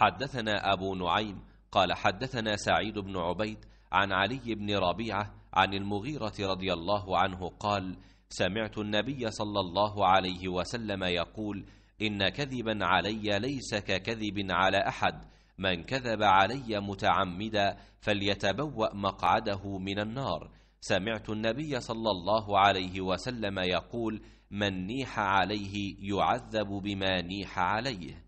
حدثنا أبو نعيم قال حدثنا سعيد بن عبيد عن علي بن ربيعة عن المغيرة رضي الله عنه قال سمعت النبي صلى الله عليه وسلم يقول إن كذبا علي ليس ككذب على أحد من كذب علي متعمدا فليتبوأ مقعده من النار سمعت النبي صلى الله عليه وسلم يقول من نيح عليه يعذب بما نيح عليه